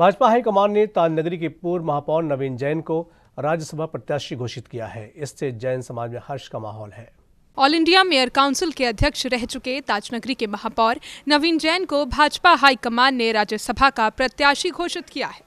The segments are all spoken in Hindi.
भाजपा हाईकमान ने ताजनगरी के पूर्व महापौर नवीन जैन को राज्यसभा प्रत्याशी घोषित किया है इससे जैन समाज में हर्ष का माहौल है ऑल इंडिया मेयर काउंसिल के अध्यक्ष रह चुके ताजनगरी के महापौर नवीन जैन को भाजपा हाईकमान ने राज्यसभा का प्रत्याशी घोषित किया है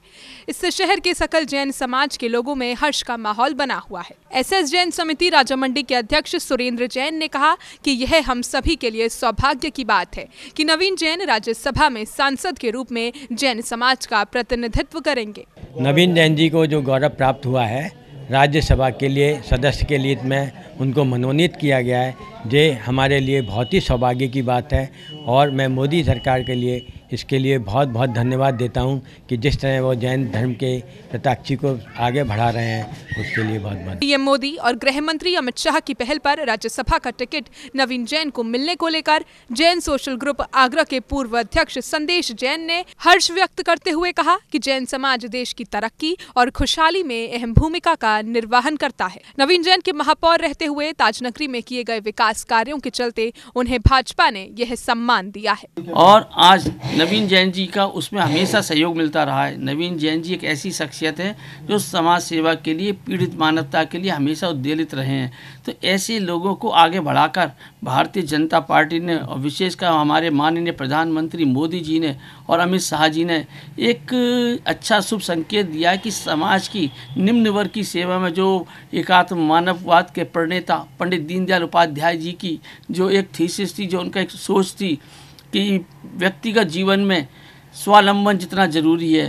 इससे शहर के सकल जैन समाज के लोगों में हर्ष का माहौल बना हुआ है एसएस जैन समिति राजा मंडी के अध्यक्ष सुरेंद्र जैन ने कहा कि यह हम सभी के लिए सौभाग्य की बात है कि नवीन जैन राज्यसभा में सांसद के रूप में जैन समाज का प्रतिनिधित्व करेंगे नवीन जैन जी को जो गौरव प्राप्त हुआ है राज्यसभा के लिए सदस्य के लिए में उनको मनोनीत किया गया है ये हमारे लिए बहुत ही सौभाग्य की बात है और मैं मोदी सरकार के लिए इसके लिए बहुत बहुत धन्यवाद देता हूँ कि जिस तरह वो जैन धर्म के प्रताक्षी को आगे बढ़ा रहे हैं उसके लिए बहुत बहुत पीएम मोदी और गृह मंत्री अमित शाह की पहल पर राज्यसभा का टिकट नवीन जैन को मिलने को लेकर जैन सोशल ग्रुप आगरा के पूर्व अध्यक्ष संदेश जैन ने हर्ष व्यक्त करते हुए कहा कि जैन समाज देश की तरक्की और खुशहाली में अहम भूमिका का निर्वाहन करता है नवीन जैन के महापौर रहते हुए ताजनगरी में किए गए विकास कार्यों के चलते उन्हें भाजपा ने यह सम्मान दिया है और आज नवीन जैन जी का उसमें हमेशा सहयोग मिलता रहा है नवीन जैन जी एक ऐसी शख्सियत है जो समाज सेवा के लिए पीड़ित मानवता के लिए हमेशा उद्देलित रहे हैं तो ऐसे लोगों को आगे बढ़ाकर भारतीय जनता पार्टी ने और विशेषकर हमारे माननीय प्रधानमंत्री मोदी जी ने और अमित शाह जी ने एक अच्छा शुभ संकेत दिया कि समाज की निम्न वर्ग की सेवा में जो एकात्म मानववाद के प्रणेता पंडित दीनदयाल उपाध्याय जी की जो एक थीसिस थी जो उनका एक सोच थी कि व्यक्तिगत जीवन में स्वालंबन जितना जरूरी है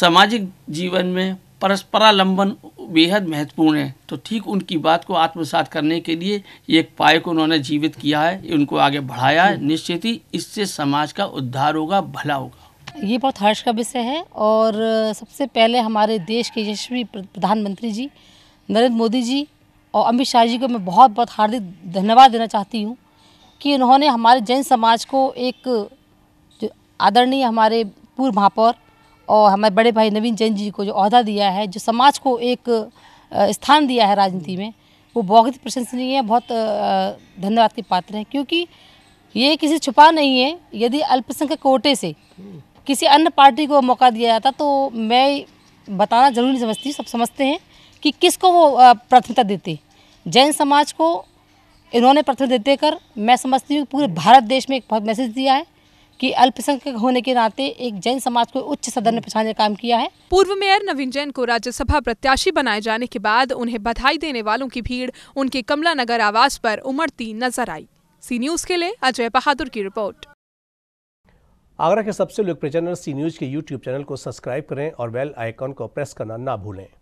सामाजिक जीवन में परस्परालंबन बेहद महत्वपूर्ण है तो ठीक उनकी बात को आत्मसात करने के लिए एक पाए को उन्होंने जीवित किया है उनको आगे बढ़ाया है निश्चित ही इससे समाज का उद्धार होगा भला होगा ये बहुत हर्ष का विषय है और सबसे पहले हमारे देश के यशस्वी प्रधानमंत्री जी नरेंद्र मोदी जी और अमित शाह जी को मैं बहुत बहुत हार्दिक धन्यवाद देना चाहती हूँ कि उन्होंने हमारे जैन समाज को एक आदरणीय हमारे पूर्व महापौर और हमारे बड़े भाई नवीन जैन जी को जो अहदा दिया है जो समाज को एक स्थान दिया है राजनीति में वो बहुत प्रशंसनीय है बहुत धन्यवाद के पात्र हैं क्योंकि ये किसी छुपा नहीं है यदि अल्पसंख्यक कोटे से किसी अन्य पार्टी को मौका दिया जाता तो मैं बताना जरूरी समझती सब समझते हैं कि किसको वो प्राथमिकता देते जैन समाज को इन्होंने प्रतिनिधित्व देकर मैं समझती हूँ पूरे भारत देश में एक बहुत मैसेज दिया है कि अल्पसंख्यक होने के नाते एक जैन समाज को उच्च सदन में पहुंचाने का काम किया है पूर्व मेयर नवीन जैन को राज्यसभा प्रत्याशी बनाए जाने के बाद उन्हें बधाई देने वालों की भीड़ उनके कमला नगर आवास पर उमड़ती नजर आई सी न्यूज के लिए अजय बहादुर की रिपोर्ट आगरा के सबसे लोकप्रिय चैनल सी न्यूज के यूट्यूब चैनल को सब्सक्राइब करें और बेल आइकॉन को प्रेस करना ना भूलें